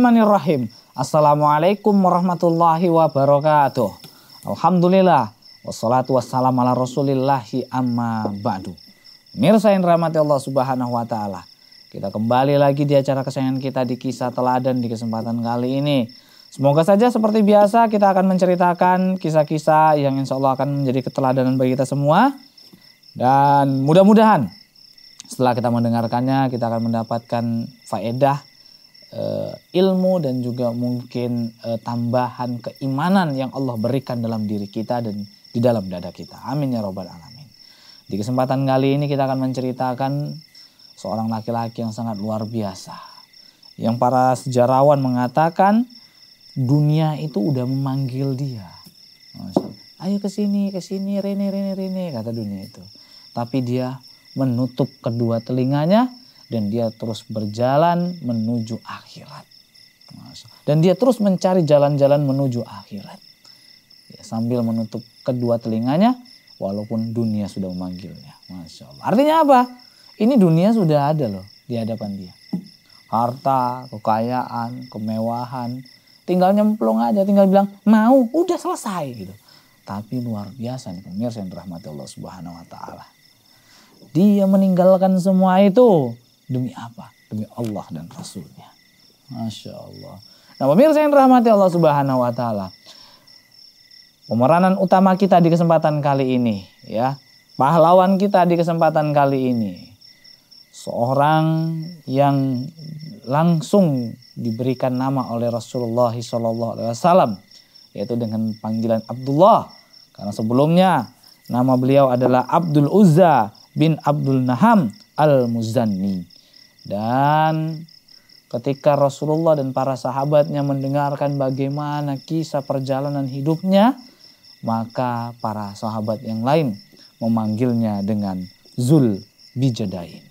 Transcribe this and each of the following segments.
Bismillahirrahmanirrahim. Assalamualaikum warahmatullahi wabarakatuh. Alhamdulillah. Wassalatu wassalamu ala rasulillahi amma ba'du. Mirsa rahmati Allah subhanahu wa ta'ala. Kita kembali lagi di acara kesayangan kita di kisah teladan di kesempatan kali ini. Semoga saja seperti biasa kita akan menceritakan kisah-kisah yang insya Allah akan menjadi keteladanan bagi kita semua. Dan mudah-mudahan setelah kita mendengarkannya kita akan mendapatkan faedah uh, ilmu dan juga mungkin uh, tambahan keimanan yang Allah berikan dalam diri kita dan di dalam dada kita. Amin ya robbal alamin. Di kesempatan kali ini kita akan menceritakan seorang laki-laki yang sangat luar biasa. Yang para sejarawan mengatakan dunia itu udah memanggil dia. Ayo ke sini, ke sini, Rene, Rene, Rene, kata dunia itu. Tapi dia menutup kedua telinganya dan dia terus berjalan menuju akhirat. Dan dia terus mencari jalan-jalan menuju akhirat. Ya, sambil menutup kedua telinganya walaupun dunia sudah memanggilnya. Masya Allah. Artinya apa? Ini dunia sudah ada loh di hadapan dia. Harta, kekayaan, kemewahan. Tinggal nyemplung aja, tinggal bilang mau, udah selesai gitu. Tapi luar biasa nih pemirsa yang dirahmati Allah Subhanahu wa taala. Dia meninggalkan semua itu Demi apa? Demi Allah dan Rasulnya. Masya Allah. Nah pemirsa yang rahmati Allah subhanahu wa ta'ala. Pemeranan utama kita di kesempatan kali ini ya. Pahlawan kita di kesempatan kali ini. Seorang yang langsung diberikan nama oleh Rasulullah SAW. Yaitu dengan panggilan Abdullah. Karena sebelumnya nama beliau adalah Abdul Uzza bin Abdul Naham Al-Muzanni. Dan ketika Rasulullah dan para sahabatnya mendengarkan bagaimana kisah perjalanan hidupnya, maka para sahabat yang lain memanggilnya dengan Zul Bijadain.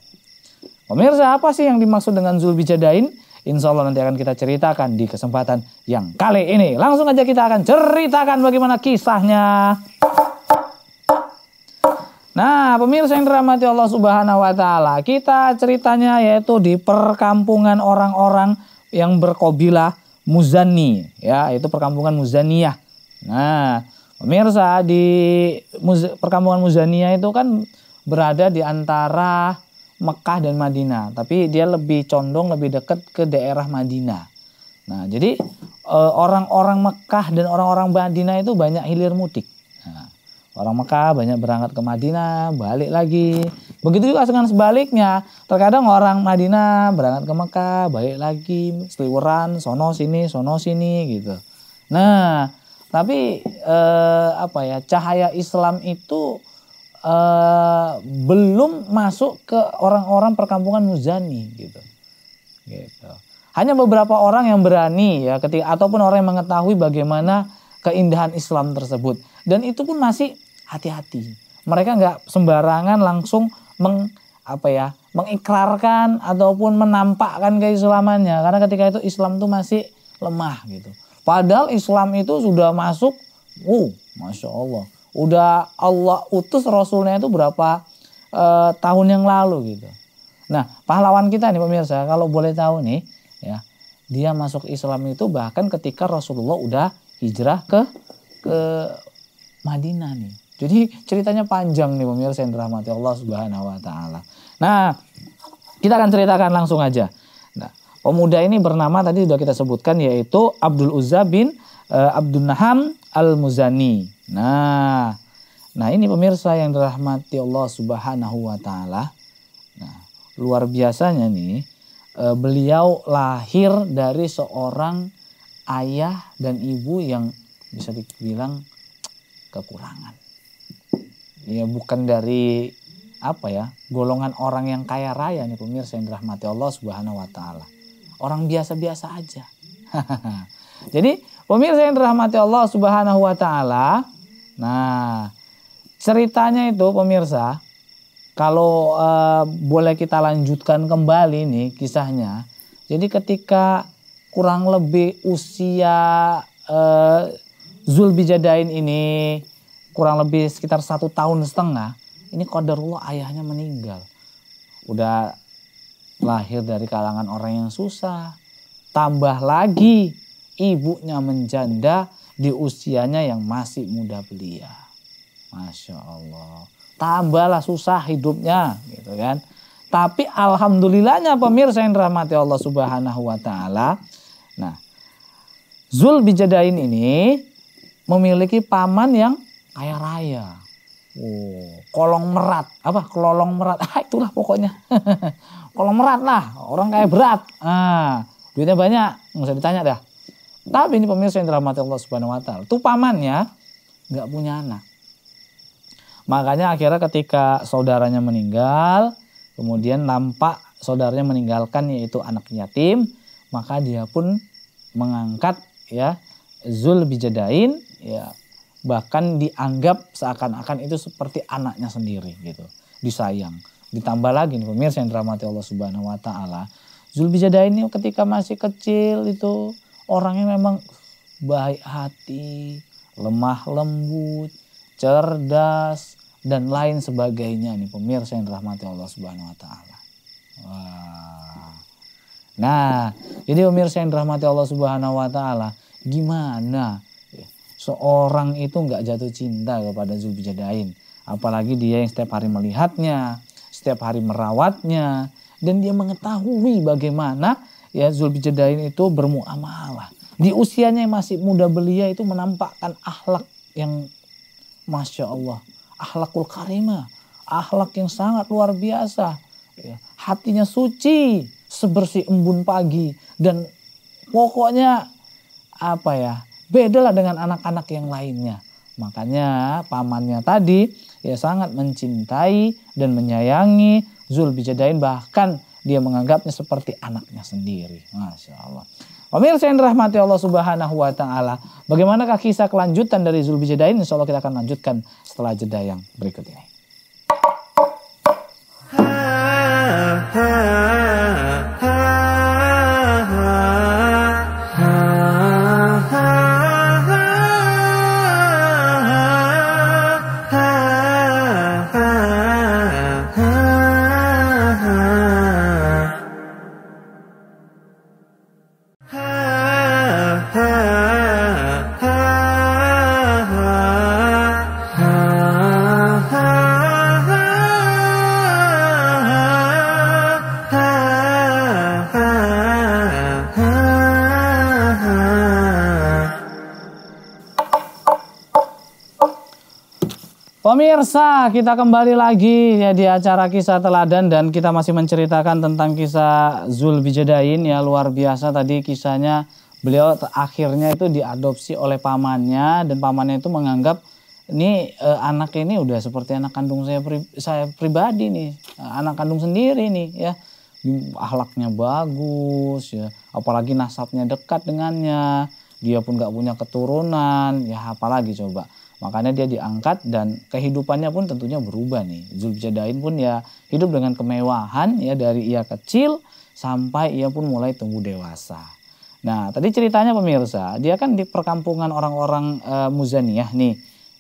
Pemirsa, apa sih yang dimaksud dengan Zul Bijadain? Insya Allah nanti akan kita ceritakan di kesempatan yang kali ini. Langsung aja kita akan ceritakan bagaimana kisahnya. Nah, pemirsa yang dirahmati Allah Subhanahu wa taala, kita ceritanya yaitu di perkampungan orang-orang yang berkobilah Muzani, ya, itu perkampungan Muzaniyah. Nah, pemirsa di Muz perkampungan Muzaniyah itu kan berada di antara Mekah dan Madinah, tapi dia lebih condong lebih dekat ke daerah Madinah. Nah, jadi eh, orang-orang Mekah dan orang-orang Madinah itu banyak hilir mudik. Nah, Orang Mekah banyak berangkat ke Madinah, balik lagi. Begitu juga dengan sebaliknya. Terkadang orang Madinah berangkat ke Mekah, balik lagi, seliweran, sono sini, sono sini gitu. Nah, tapi eh, apa ya cahaya Islam itu eh, belum masuk ke orang-orang perkampungan Muzani gitu. Gitu. Hanya beberapa orang yang berani ya ketika ataupun orang yang mengetahui bagaimana keindahan Islam tersebut. Dan itu pun masih hati-hati. Mereka nggak sembarangan langsung meng apa ya mengikrarkan ataupun menampakkan keislamannya karena ketika itu Islam tuh masih lemah gitu. Padahal Islam itu sudah masuk, uh, masya Allah, udah Allah utus Rasulnya itu berapa uh, tahun yang lalu gitu. Nah pahlawan kita nih pemirsa, kalau boleh tahu nih, ya dia masuk Islam itu bahkan ketika Rasulullah udah hijrah ke ke Madinah nih. Jadi ceritanya panjang nih pemirsa yang dirahmati Allah Subhanahu wa taala. Nah, kita akan ceritakan langsung aja. Nah, pemuda ini bernama tadi sudah kita sebutkan yaitu Abdul Uzza bin uh, Abdul Naham Al-Muzani. Nah, nah ini pemirsa yang dirahmati Allah Subhanahu wa taala. Nah, luar biasanya nih uh, beliau lahir dari seorang ayah dan ibu yang bisa dibilang kekurangan ya bukan dari apa ya golongan orang yang kaya raya nih pemirsa yang dirahmati Allah Subhanahu wa taala. Orang biasa-biasa aja. Jadi pemirsa yang dirahmati Allah Subhanahu wa taala, nah ceritanya itu pemirsa kalau e, boleh kita lanjutkan kembali nih kisahnya. Jadi ketika kurang lebih usia Zul eh, Zulbijadain ini kurang lebih sekitar satu tahun setengah ini kodarullah ayahnya meninggal udah lahir dari kalangan orang yang susah tambah lagi ibunya menjanda di usianya yang masih muda belia masya allah tambahlah susah hidupnya gitu kan tapi alhamdulillahnya pemirsa yang dirahmati Allah Subhanahu wa taala. Nah, Zul Bijadain ini memiliki paman yang kaya raya. Oh, kolong merat apa kolong merat ah itulah pokoknya kolong merat lah orang kaya berat ah duitnya banyak nggak usah ditanya dah tapi ini pemirsa yang dirahmati Allah Subhanahu Wa Taala tuh pamannya nggak punya anak makanya akhirnya ketika saudaranya meninggal kemudian nampak saudaranya meninggalkan yaitu anak yatim maka dia pun mengangkat ya Zul Bijadain ya bahkan dianggap seakan-akan itu seperti anaknya sendiri gitu disayang ditambah lagi nih pemirsa yang dirahmati Allah Subhanahu wa taala Zulbijada ini ketika masih kecil itu orangnya memang baik hati, lemah lembut, cerdas dan lain sebagainya nih pemirsa yang dirahmati Allah Subhanahu wa taala. Nah, jadi pemirsa yang dirahmati Allah Subhanahu wa taala, gimana seorang itu nggak jatuh cinta kepada Zulbijadain. Apalagi dia yang setiap hari melihatnya, setiap hari merawatnya, dan dia mengetahui bagaimana ya Zulbijadain itu bermuamalah. Di usianya yang masih muda belia itu menampakkan akhlak yang masya Allah, akhlakul karimah, akhlak yang sangat luar biasa. Ya, hatinya suci, sebersih embun pagi dan pokoknya apa ya Bedalah dengan anak-anak yang lainnya. Makanya pamannya tadi ya sangat mencintai dan menyayangi Zul Zulbijadain bahkan dia menganggapnya seperti anaknya sendiri. Masya Allah. Pemirsa yang dirahmati Allah Subhanahu wa taala, bagaimanakah kisah kelanjutan dari Zul Zulbijadain? Insya Allah kita akan lanjutkan setelah jeda yang berikut ini. Ha, ha. Pemirsa, kita kembali lagi ya di acara kisah teladan dan kita masih menceritakan tentang kisah Zul Bijedain. ya luar biasa tadi kisahnya beliau akhirnya itu diadopsi oleh pamannya dan pamannya itu menganggap ini eh, anak ini udah seperti anak kandung saya pri, saya pribadi nih, eh, anak kandung sendiri nih ya. Ahlaknya bagus ya, apalagi nasabnya dekat dengannya. Dia pun gak punya keturunan, ya apalagi coba Makanya dia diangkat dan kehidupannya pun tentunya berubah nih. Zulbijadain pun ya hidup dengan kemewahan ya dari ia kecil sampai ia pun mulai tumbuh dewasa. Nah tadi ceritanya pemirsa dia kan di perkampungan orang-orang e, Muzaniyah nih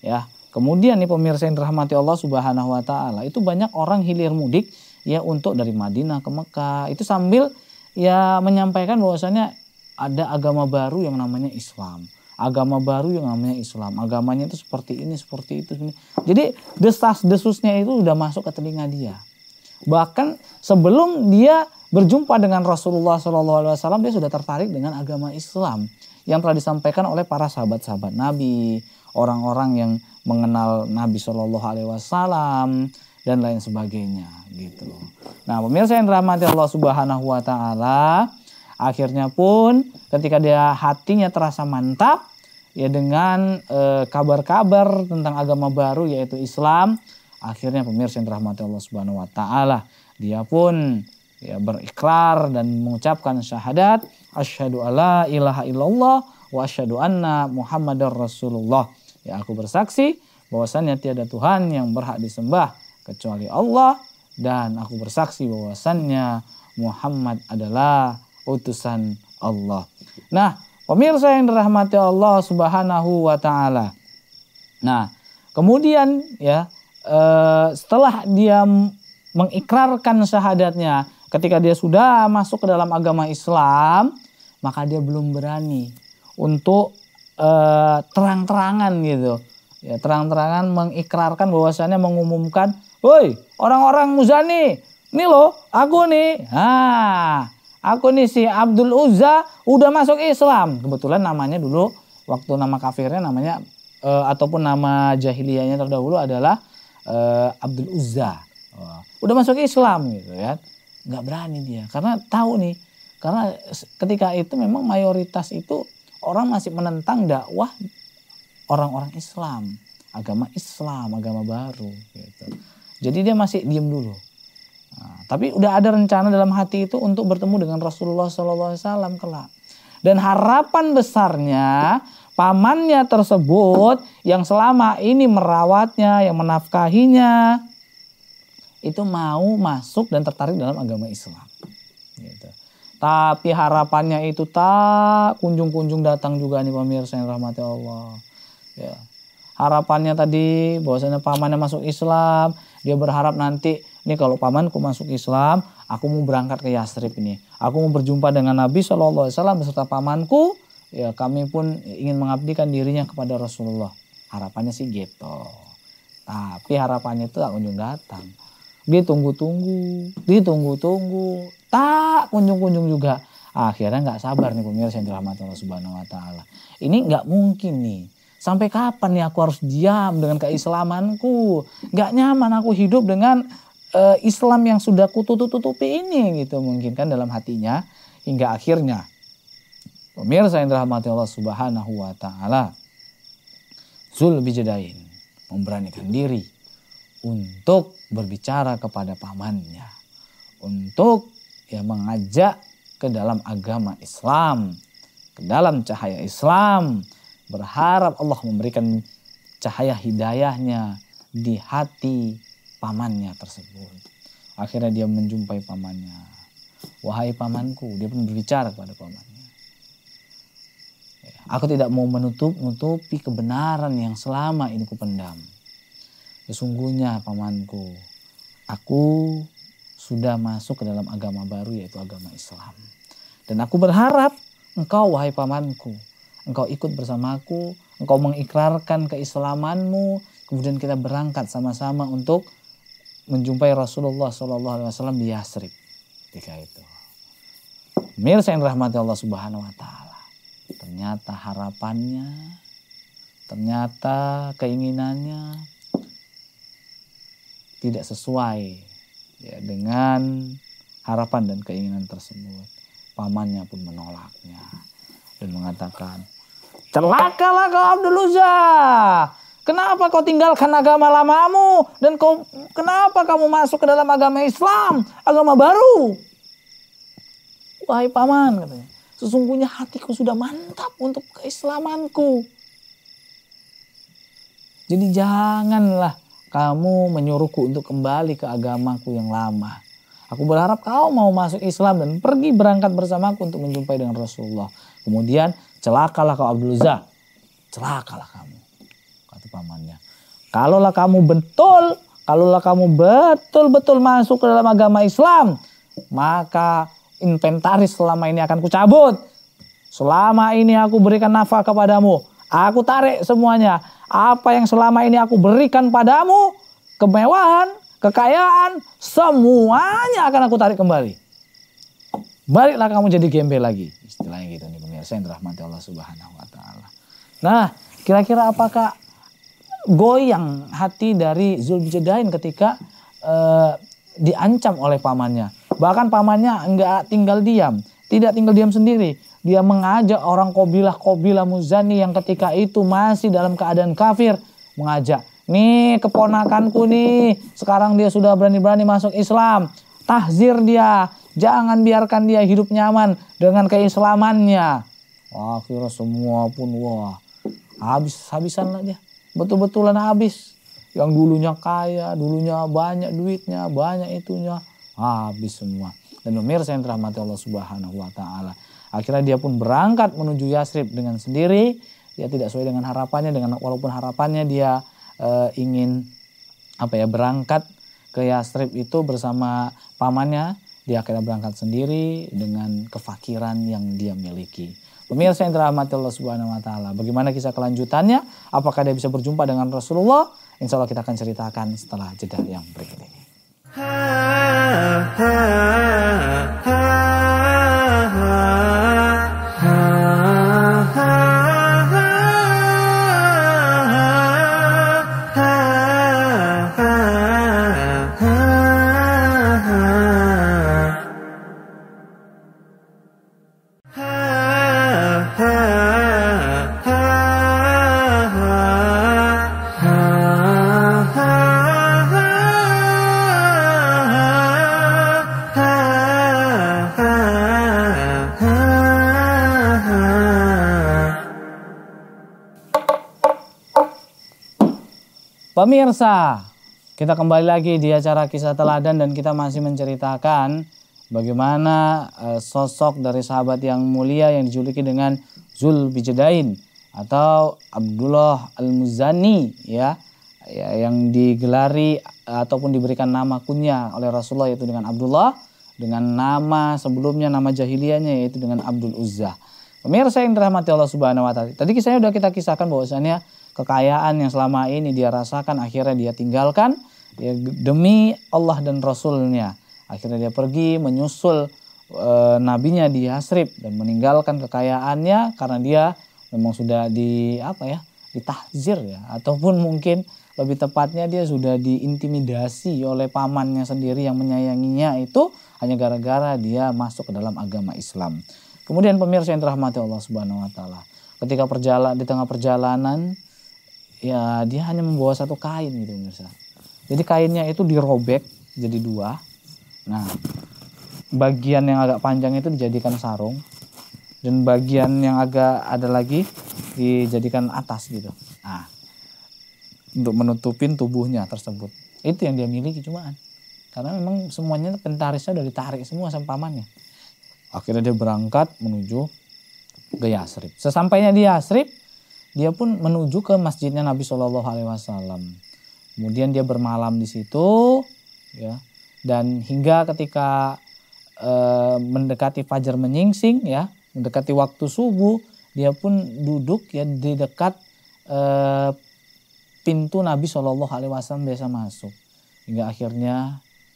ya. Kemudian nih pemirsa yang dirahmati Allah Subhanahu wa taala, itu banyak orang hilir mudik ya untuk dari Madinah ke Mekah. Itu sambil ya menyampaikan bahwasanya ada agama baru yang namanya Islam agama baru yang namanya Islam. Agamanya itu seperti ini, seperti itu. ini. Jadi desas desusnya itu sudah masuk ke telinga dia. Bahkan sebelum dia berjumpa dengan Rasulullah SAW, dia sudah tertarik dengan agama Islam yang telah disampaikan oleh para sahabat-sahabat Nabi, orang-orang yang mengenal Nabi SAW dan lain sebagainya gitu. Nah pemirsa yang dirahmati Allah Subhanahu Wa Taala, Akhirnya pun ketika dia hatinya terasa mantap ya dengan eh, kabar-kabar e, tentang agama baru yaitu Islam, akhirnya pemirsa yang dirahmati Allah Subhanahu wa taala, dia pun ya berikrar dan mengucapkan syahadat asyhadu alla ilaha illallah wa asyhadu anna muhammadar rasulullah. Ya aku bersaksi bahwasannya tiada Tuhan yang berhak disembah kecuali Allah dan aku bersaksi bahwasannya Muhammad adalah utusan Allah. Nah, pemirsa yang dirahmati Allah Subhanahu wa taala. Nah, kemudian ya eh, setelah dia mengikrarkan syahadatnya, ketika dia sudah masuk ke dalam agama Islam, maka dia belum berani untuk eh, terang-terangan gitu. Ya, terang-terangan mengikrarkan bahwasannya mengumumkan, "Woi, orang-orang Muzani, nih loh, aku nih." ha. Nah, Aku nih si Abdul Uzza udah masuk Islam. Kebetulan namanya dulu waktu nama kafirnya namanya e, ataupun nama jahiliyahnya terdahulu adalah e, Abdul Uzza. Oh. udah masuk Islam gitu ya. Gak berani dia karena tahu nih karena ketika itu memang mayoritas itu orang masih menentang dakwah orang-orang Islam, agama Islam, agama baru gitu. Jadi dia masih diem dulu Nah, tapi udah ada rencana dalam hati itu untuk bertemu dengan Rasulullah SAW kelak. Dan harapan besarnya pamannya tersebut yang selama ini merawatnya, yang menafkahinya, itu mau masuk dan tertarik dalam agama Islam. Gitu. Tapi harapannya itu tak kunjung-kunjung datang juga nih pemirsa yang rahmati Allah. Ya. Harapannya tadi bahwasanya pamannya masuk Islam, dia berharap nanti ini kalau pamanku masuk Islam, aku mau berangkat ke Yastrib ini. Aku mau berjumpa dengan Nabi saw. beserta pamanku. Ya kami pun ingin mengabdikan dirinya kepada Rasulullah. Harapannya sih gitu. Tapi harapannya itu tak kunjung datang. Dia tunggu-tunggu, tunggu tunggu tak kunjung-kunjung juga. Akhirnya nggak sabar nih pemirsa yang dirahmati Allah Subhanahu Wa Taala. Ini nggak mungkin nih. Sampai kapan nih aku harus diam dengan keislamanku? Gak nyaman aku hidup dengan uh, Islam yang sudah kututupi ini gitu mungkin kan dalam hatinya hingga akhirnya pemirsa yang dirahmati Allah Subhanahu wa taala Zul Bijadain memberanikan diri untuk berbicara kepada pamannya untuk ya mengajak ke dalam agama Islam ke dalam cahaya Islam berharap Allah memberikan cahaya hidayahnya di hati pamannya tersebut. Akhirnya dia menjumpai pamannya. Wahai pamanku, dia pun berbicara kepada pamannya. Ya, aku tidak mau menutup-nutupi kebenaran yang selama ini kupendam. Sesungguhnya pamanku, aku sudah masuk ke dalam agama baru yaitu agama Islam. Dan aku berharap engkau wahai pamanku, engkau ikut bersamaku, engkau mengikrarkan keislamanmu, kemudian kita berangkat sama-sama untuk menjumpai Rasulullah Shallallahu Alaihi Wasallam di Yasrib ketika itu. Mirsa yang rahmati Allah Subhanahu Wa Taala. Ternyata harapannya, ternyata keinginannya tidak sesuai ya, dengan harapan dan keinginan tersebut. Pamannya pun menolaknya dan mengatakan, celakalah kau Abdul Uzzah. Kenapa kau tinggalkan agama lamamu dan kau kenapa kamu masuk ke dalam agama Islam, agama baru? Wahai paman katanya, sesungguhnya hatiku sudah mantap untuk keislamanku. Jadi janganlah kamu menyuruhku untuk kembali ke agamaku yang lama. Aku berharap kau mau masuk Islam dan pergi berangkat bersamaku untuk menjumpai dengan Rasulullah. Kemudian celakalah kau Abdul Celakalah kamu pamannya. Kalaulah kamu betul, kalaulah kamu betul-betul masuk ke dalam agama Islam, maka inventaris selama ini akan kucabut. Selama ini aku berikan nafkah kepadamu, aku tarik semuanya. Apa yang selama ini aku berikan padamu, kemewahan, kekayaan, semuanya akan aku tarik kembali baliklah kamu jadi gembel lagi. Istilahnya gitu nih pemirsa yang dirahmati Allah Subhanahu wa taala. Nah, kira-kira apakah goyang hati dari Zulbijedain ketika uh, diancam oleh pamannya. Bahkan pamannya enggak tinggal diam, tidak tinggal diam sendiri. Dia mengajak orang kobilah-kobilah Muzani yang ketika itu masih dalam keadaan kafir. Mengajak, nih keponakanku nih, sekarang dia sudah berani-berani masuk Islam. Tahzir dia, jangan biarkan dia hidup nyaman dengan keislamannya. Wah, kira semua pun wah habis-habisan lah dia betul-betulan habis yang dulunya kaya dulunya banyak duitnya banyak itunya habis semua dan pemirsa yang dirahmati Allah Subhanahu wa taala akhirnya dia pun berangkat menuju Yasrib dengan sendiri dia tidak sesuai dengan harapannya dengan walaupun harapannya dia e, ingin apa ya berangkat ke Yasrib itu bersama pamannya dia akhirnya berangkat sendiri dengan kefakiran yang dia miliki Pemirsa yang terahmati Allah Subhanahu wa taala. Bagaimana kisah kelanjutannya? Apakah dia bisa berjumpa dengan Rasulullah? Insya Allah kita akan ceritakan setelah jeda yang berikut ini. Ha, ha, ha. Pemirsa, kita kembali lagi di acara kisah teladan dan kita masih menceritakan bagaimana eh, sosok dari sahabat yang mulia yang dijuluki dengan Zul Bijedain atau Abdullah Al-Muzani ya, ya, yang digelari ataupun diberikan nama kunyah oleh Rasulullah yaitu dengan Abdullah dengan nama sebelumnya nama jahiliannya yaitu dengan Abdul Uzza. Pemirsa yang dirahmati Allah Subhanahu wa taala. Tadi kisahnya sudah kita kisahkan bahwasanya kekayaan yang selama ini dia rasakan akhirnya dia tinggalkan ya, demi Allah dan Rasulnya. Akhirnya dia pergi menyusul e, nabinya di Yasrib dan meninggalkan kekayaannya karena dia memang sudah di apa ya ditahzir ya ataupun mungkin lebih tepatnya dia sudah diintimidasi oleh pamannya sendiri yang menyayanginya itu hanya gara-gara dia masuk ke dalam agama Islam. Kemudian pemirsa yang dirahmati Allah Subhanahu wa taala, ketika perjalanan di tengah perjalanan ya dia hanya membawa satu kain gitu pemirsa. Jadi kainnya itu dirobek jadi dua. Nah, bagian yang agak panjang itu dijadikan sarung dan bagian yang agak ada lagi dijadikan atas gitu. Nah, untuk menutupin tubuhnya tersebut. Itu yang dia miliki cuman. Karena memang semuanya pentarisnya dari tarik semua sama pamannya. Akhirnya dia berangkat menuju ke Yasrib. Sesampainya di Yasrib, dia pun menuju ke masjidnya Nabi Shallallahu Alaihi Wasallam. Kemudian dia bermalam di situ, ya. Dan hingga ketika e, mendekati fajar menyingsing, ya, mendekati waktu subuh, dia pun duduk ya di dekat e, pintu Nabi Shallallahu Alaihi Wasallam biasa masuk. Hingga akhirnya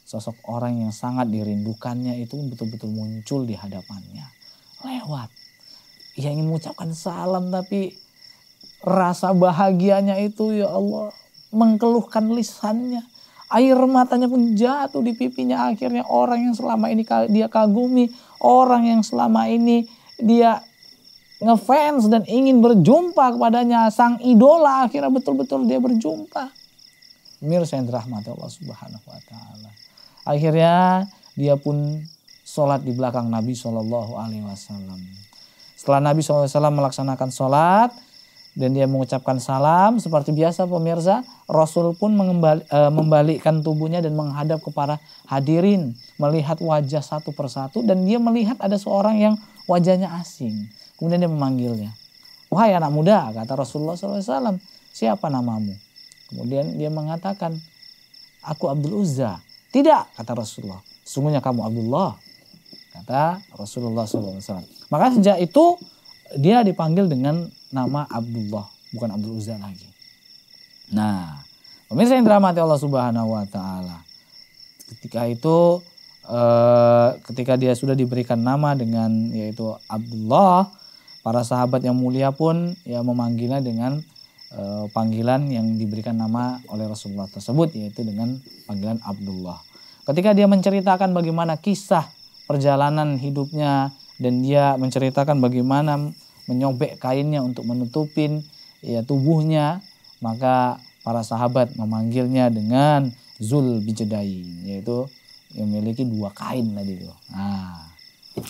sosok orang yang sangat dirindukannya itu betul-betul muncul di hadapannya. Lewat, ia ingin mengucapkan salam tapi Rasa bahagianya itu ya Allah mengkeluhkan lisannya. Air matanya pun jatuh di pipinya. Akhirnya orang yang selama ini dia kagumi. Orang yang selama ini dia ngefans dan ingin berjumpa kepadanya. Sang idola akhirnya betul-betul dia berjumpa. Mirsa yang dirahmati Allah subhanahu wa ta'ala. Akhirnya dia pun sholat di belakang Nabi Shallallahu Alaihi Wasallam. Setelah Nabi Shallallahu Alaihi Wasallam melaksanakan sholat, dan dia mengucapkan salam seperti biasa pemirsa Rasul pun mengembali, e, eh, membalikkan tubuhnya dan menghadap kepada hadirin melihat wajah satu persatu dan dia melihat ada seorang yang wajahnya asing kemudian dia memanggilnya wahai anak muda kata Rasulullah SAW siapa namamu kemudian dia mengatakan aku Abdul Uzza tidak kata Rasulullah sungguhnya kamu Abdullah kata Rasulullah SAW maka sejak itu dia dipanggil dengan nama Abdullah, bukan Abdul Uzza lagi. Nah, pemirsa yang dirahmati Allah Subhanahu wa taala. Ketika itu eh, ketika dia sudah diberikan nama dengan yaitu Abdullah, para sahabat yang mulia pun ya memanggilnya dengan eh, panggilan yang diberikan nama oleh Rasulullah tersebut yaitu dengan panggilan Abdullah. Ketika dia menceritakan bagaimana kisah perjalanan hidupnya dan dia menceritakan bagaimana menyobek kainnya untuk menutupin ya tubuhnya maka para sahabat memanggilnya dengan Zul Bijedain yaitu yang memiliki dua kain tadi itu. Nah,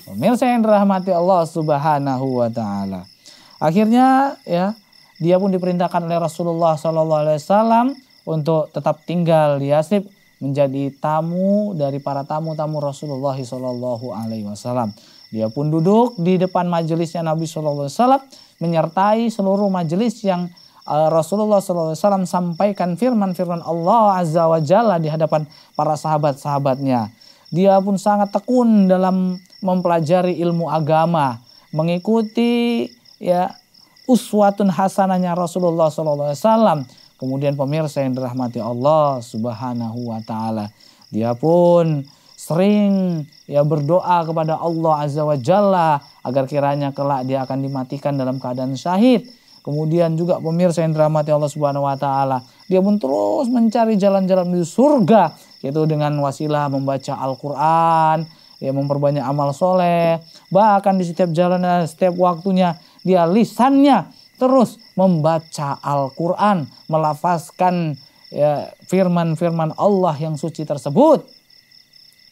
pemirsa yang dirahmati Allah Subhanahu wa taala. Akhirnya ya dia pun diperintahkan oleh Rasulullah Shallallahu alaihi wasallam untuk tetap tinggal di Yasrib menjadi tamu dari para tamu-tamu Rasulullah Shallallahu Alaihi Wasallam. Dia pun duduk di depan majelisnya Nabi Shallallahu Alaihi Wasallam menyertai seluruh majelis yang uh, Rasulullah SAW sampaikan firman-firman Allah Azza wa Jalla di hadapan para sahabat-sahabatnya. Dia pun sangat tekun dalam mempelajari ilmu agama, mengikuti ya uswatun hasanahnya Rasulullah SAW Kemudian pemirsa yang dirahmati Allah Subhanahu wa taala, dia pun sering ya berdoa kepada Allah Azza wa Jalla agar kiranya kelak dia akan dimatikan dalam keadaan syahid. Kemudian juga pemirsa yang dirahmati Allah Subhanahu wa taala, dia pun terus mencari jalan-jalan menuju surga yaitu dengan wasilah membaca Al-Qur'an, ya memperbanyak amal soleh, bahkan di setiap jalan eh, setiap waktunya dia lisannya terus membaca Al-Quran, melafazkan ya, firman-firman ya, Allah yang suci tersebut.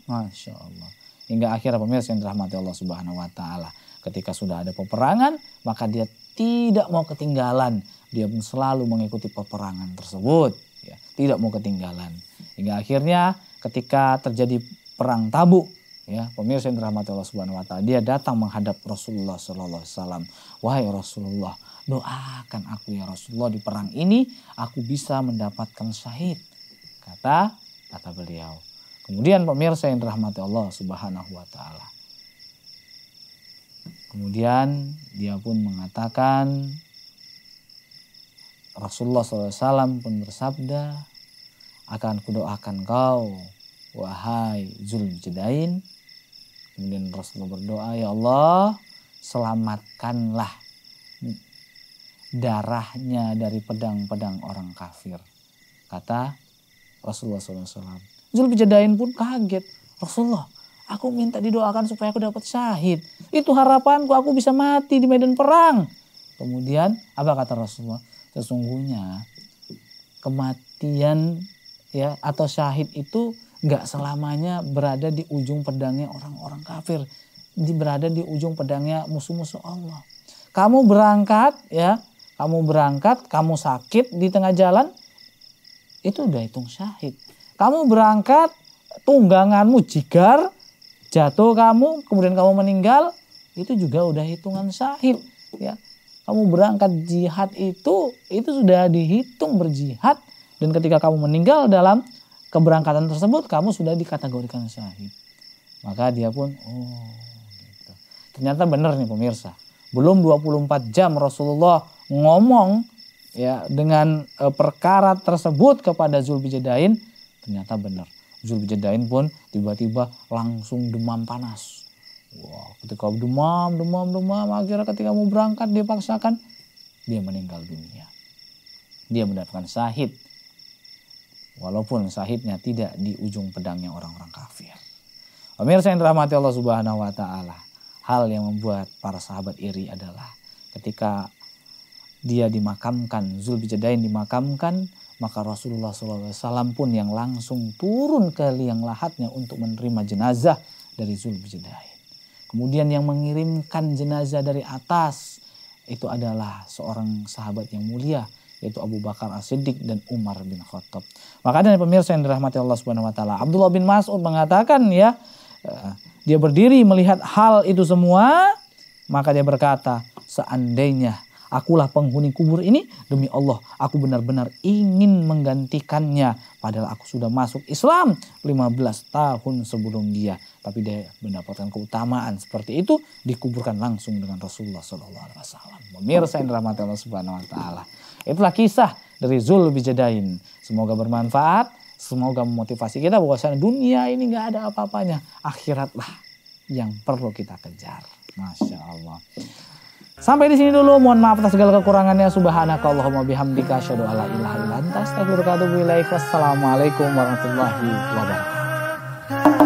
Masya Allah. Hingga akhirnya pemirsa yang dirahmati Allah Subhanahu wa Ta'ala. Ketika sudah ada peperangan, maka dia tidak mau ketinggalan. Dia selalu mengikuti peperangan tersebut. Ya, tidak mau ketinggalan. Hingga akhirnya ketika terjadi perang tabuk, ya pemirsa yang dirahmati Allah Subhanahu wa taala dia datang menghadap Rasulullah sallallahu alaihi wahai Rasulullah doakan aku ya Rasulullah di perang ini aku bisa mendapatkan syahid. Kata kata beliau. Kemudian pemirsa yang dirahmati Allah Subhanahu wa taala. Kemudian dia pun mengatakan Rasulullah SAW pun bersabda akan kudoakan kau wahai Zul Zuljedain. Kemudian Rasulullah berdoa, ya Allah selamatkanlah darahnya dari pedang-pedang orang kafir. Kata Rasulullah SAW. Zulbijadain pun kaget. Rasulullah, aku minta didoakan supaya aku dapat syahid. Itu harapanku, aku bisa mati di medan perang. Kemudian apa kata Rasulullah? Sesungguhnya kematian ya atau syahid itu gak selamanya berada di ujung pedangnya orang-orang kafir. Di berada di ujung pedangnya musuh-musuh Allah. Kamu berangkat ya kamu berangkat, kamu sakit di tengah jalan, itu udah hitung syahid. Kamu berangkat, tungganganmu jigar, jatuh kamu, kemudian kamu meninggal, itu juga udah hitungan syahid. Ya. Kamu berangkat jihad itu, itu sudah dihitung berjihad. Dan ketika kamu meninggal dalam keberangkatan tersebut, kamu sudah dikategorikan syahid. Maka dia pun, oh gitu. Ternyata benar nih pemirsa. Belum 24 jam Rasulullah ngomong ya dengan e, perkara tersebut kepada Zulbijadain ternyata benar. Zulbijadain pun tiba-tiba langsung demam panas. Wah, ketika demam, demam, demam, akhirnya ketika mau berangkat dia paksakan, dia meninggal dunia. Dia mendapatkan sahid. Walaupun sahidnya tidak di ujung pedangnya orang-orang kafir. Pemirsa yang dirahmati Allah Subhanahu wa taala, hal yang membuat para sahabat iri adalah ketika dia dimakamkan, Zulbijadain dimakamkan, maka Rasulullah SAW pun yang langsung turun ke liang lahatnya untuk menerima jenazah dari Zulbijadain. Kemudian yang mengirimkan jenazah dari atas itu adalah seorang sahabat yang mulia yaitu Abu Bakar As-Siddiq dan Umar bin Khattab. Maka dari pemirsa yang dirahmati Allah Subhanahu wa taala, Abdullah bin Mas'ud mengatakan ya, eh, dia berdiri melihat hal itu semua, maka dia berkata, seandainya Akulah penghuni kubur ini demi Allah. Aku benar-benar ingin menggantikannya. Padahal aku sudah masuk Islam 15 tahun sebelum dia. Tapi dia mendapatkan keutamaan seperti itu dikuburkan langsung dengan Rasulullah Shallallahu Alaihi Wasallam. Pemirsa yang dirahmati Allah Subhanahu Wa Taala. Itulah kisah dari Zul Bijadain. Semoga bermanfaat. Semoga memotivasi kita bahwasanya dunia ini nggak ada apa-apanya. Akhiratlah yang perlu kita kejar. Masya Allah. Sampai di sini dulu. Mohon maaf atas segala kekurangannya. Subhanakallahumma bihamdika asyhadu alla ilaha illa anta astaghfiruka wa atubu ilaik. Wassalamualaikum warahmatullahi wabarakatuh.